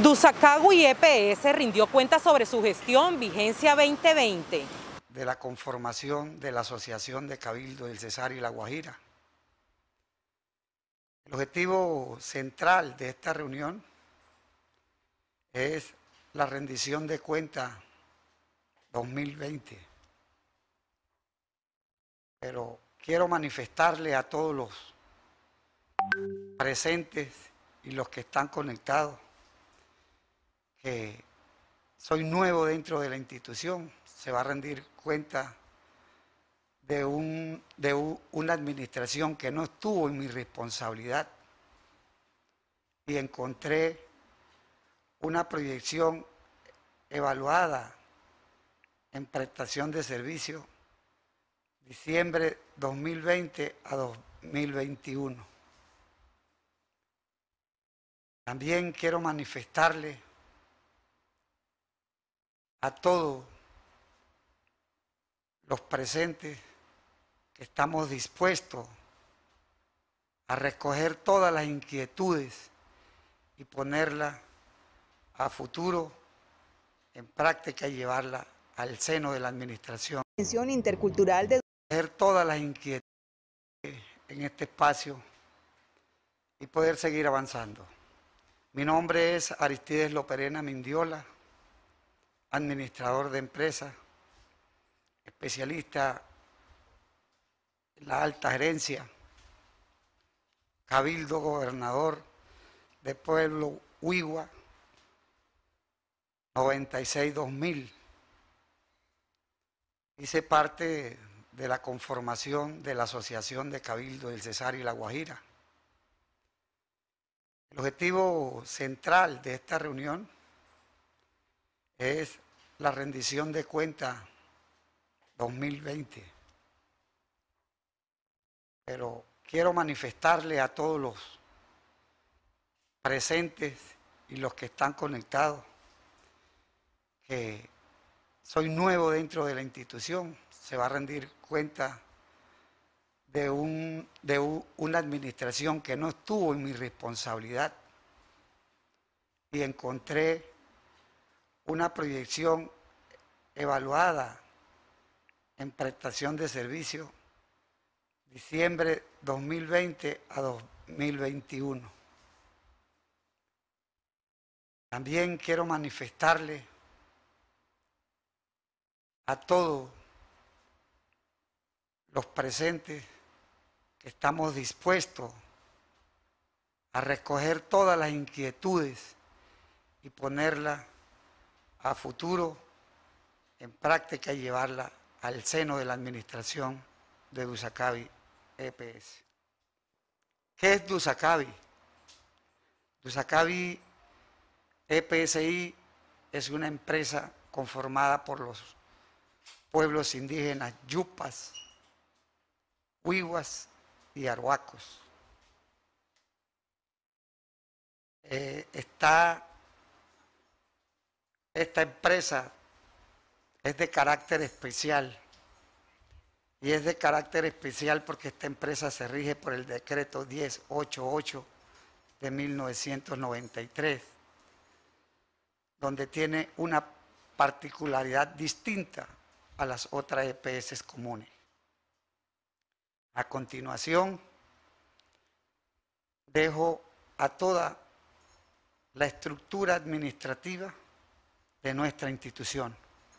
Dusacagu y EPS rindió cuenta sobre su gestión vigencia 2020. De la conformación de la Asociación de Cabildo del Cesar y La Guajira. El objetivo central de esta reunión es la rendición de cuenta 2020. Pero quiero manifestarle a todos los presentes y los que están conectados que soy nuevo dentro de la institución, se va a rendir cuenta de, de una administración que no estuvo en mi responsabilidad y encontré una proyección evaluada en prestación de servicio diciembre 2020 a 2021. También quiero manifestarle a todos los presentes que estamos dispuestos a recoger todas las inquietudes y ponerlas a futuro en práctica y llevarlas al seno de la administración. intercultural de recoger todas las inquietudes en este espacio y poder seguir avanzando. Mi nombre es Aristides Loperena Mindiola administrador de Empresa, especialista en la alta gerencia, cabildo gobernador de pueblo Uigua, 96-2000. Hice parte de la conformación de la Asociación de Cabildo del Cesar y La Guajira. El objetivo central de esta reunión es la rendición de cuenta 2020. Pero quiero manifestarle a todos los presentes y los que están conectados que soy nuevo dentro de la institución. Se va a rendir cuenta de, un, de una administración que no estuvo en mi responsabilidad. Y encontré una proyección evaluada en prestación de servicio diciembre 2020 a 2021. También quiero manifestarle a todos los presentes que estamos dispuestos a recoger todas las inquietudes y ponerlas a futuro en práctica y llevarla al seno de la administración de DUSACABI EPS. ¿Qué es DUSACABI? DUSACABI EPSI es una empresa conformada por los pueblos indígenas yupas, huiguas y Aruacos. Eh, está esta empresa es de carácter especial. Y es de carácter especial porque esta empresa se rige por el decreto 1088 de 1993, donde tiene una particularidad distinta a las otras EPS comunes. A continuación, dejo a toda la estructura administrativa de nuestra institución.